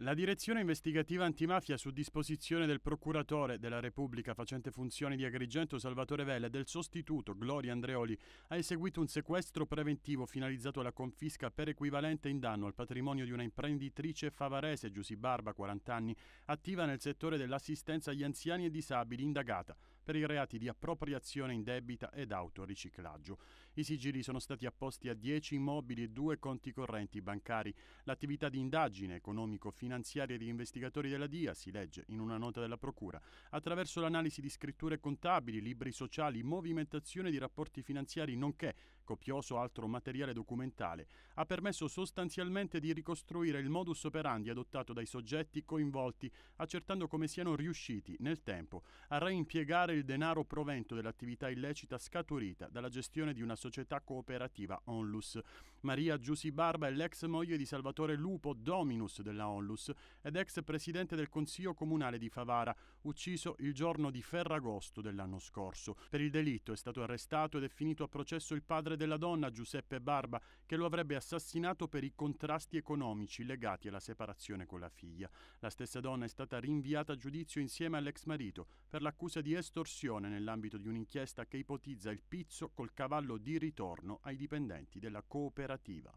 La direzione investigativa antimafia su disposizione del procuratore della Repubblica facente funzioni di Agrigento Salvatore Vela e del sostituto Gloria Andreoli ha eseguito un sequestro preventivo finalizzato alla confisca per equivalente in danno al patrimonio di una imprenditrice favarese Giussi Barba, 40 anni, attiva nel settore dell'assistenza agli anziani e disabili indagata per i reati di appropriazione indebita ed autoriciclaggio. I sigilli sono stati apposti a 10 immobili e due conti correnti bancari. L'attività di indagine economico-finanziaria degli investigatori della DIA, si legge in una nota della Procura, attraverso l'analisi di scritture contabili, libri sociali, movimentazione di rapporti finanziari, nonché copioso altro materiale documentale, ha permesso sostanzialmente di ricostruire il modus operandi adottato dai soggetti coinvolti, accertando come siano riusciti nel tempo a reimpiegare il denaro provento dell'attività illecita scaturita dalla gestione di una società cooperativa Onlus. Maria Giussi Barba è l'ex moglie di Salvatore Lupo, dominus della Onlus, ed ex presidente del Consiglio Comunale di Favara, ucciso il giorno di Ferragosto dell'anno scorso. Per il delitto è stato arrestato ed è finito a processo il padre della donna, Giuseppe Barba, che lo avrebbe assassinato per i contrasti economici legati alla separazione con la figlia. La stessa donna è stata rinviata a giudizio insieme all'ex marito per l'accusa di estorsione estorsione nell'ambito di un'inchiesta che ipotizza il pizzo col cavallo di ritorno ai dipendenti della cooperativa.